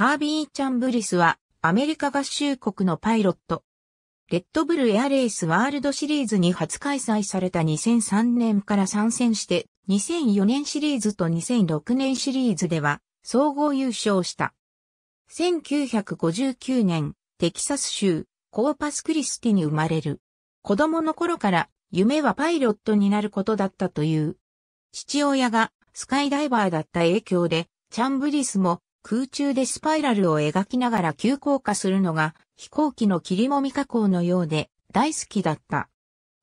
カービー・チャンブリスはアメリカ合衆国のパイロット。レッドブルエアレースワールドシリーズに初開催された2003年から参戦して2004年シリーズと2006年シリーズでは総合優勝した。1959年テキサス州コーパスクリスティに生まれる。子供の頃から夢はパイロットになることだったという。父親がスカイダイバーだった影響でチャンブリスも空中でスパイラルを描きながら急降下するのが飛行機の切りもみ加工のようで大好きだった。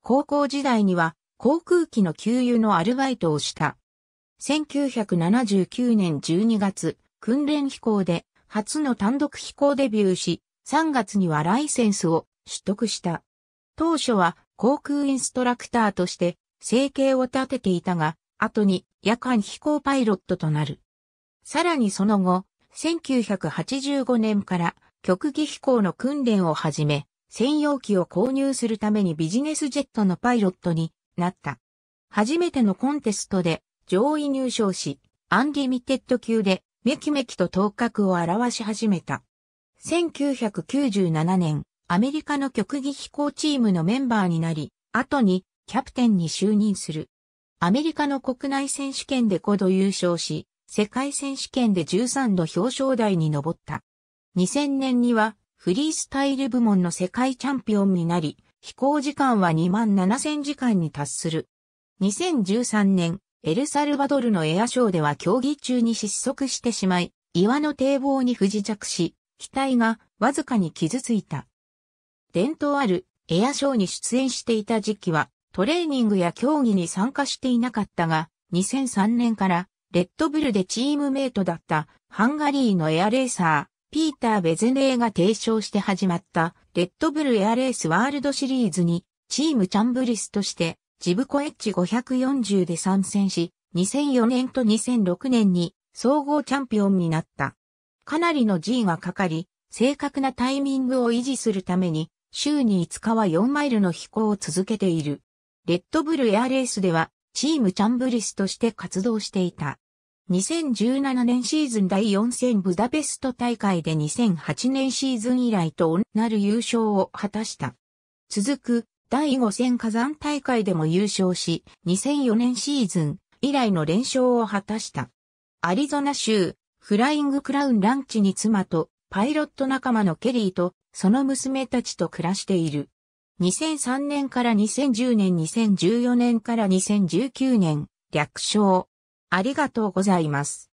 高校時代には航空機の給油のアルバイトをした。1979年12月、訓練飛行で初の単独飛行デビューし、3月にはライセンスを取得した。当初は航空インストラクターとして生計を立てていたが、後に夜間飛行パイロットとなる。さらにその後、1985年から極技飛行の訓練を始め、専用機を購入するためにビジネスジェットのパイロットになった。初めてのコンテストで上位入賞し、アンリミテッド級でメキメキと頭角を表し始めた。1997年、アメリカの極技飛行チームのメンバーになり、後にキャプテンに就任する。アメリカの国内選手権で5度優勝し、世界選手権で13度表彰台に上った。2000年にはフリースタイル部門の世界チャンピオンになり、飛行時間は2万7000時間に達する。2013年、エルサルバドルのエアショーでは競技中に失速してしまい、岩の堤防に不時着し、機体がわずかに傷ついた。伝統あるエアショーに出演していた時期は、トレーニングや競技に参加していなかったが、2003年からレッドブルでチームメイトだったハンガリーのエアレーサー、ピーター・ベゼネーが提唱して始まったレッドブルエアレースワールドシリーズにチームチャンブリスとしてジブコエッジ540で参戦し、2004年と2006年に総合チャンピオンになった。かなりの G がかかり、正確なタイミングを維持するために、週に5日は4マイルの飛行を続けている。レッドブルエアレースでは、チームチャンブリスとして活動していた。2017年シーズン第4戦ブダペスト大会で2008年シーズン以来となる優勝を果たした。続く第5戦火山大会でも優勝し、2004年シーズン以来の連勝を果たした。アリゾナ州フライングクラウンランチに妻とパイロット仲間のケリーとその娘たちと暮らしている。2003年から2010年、2014年から2019年、略称、ありがとうございます。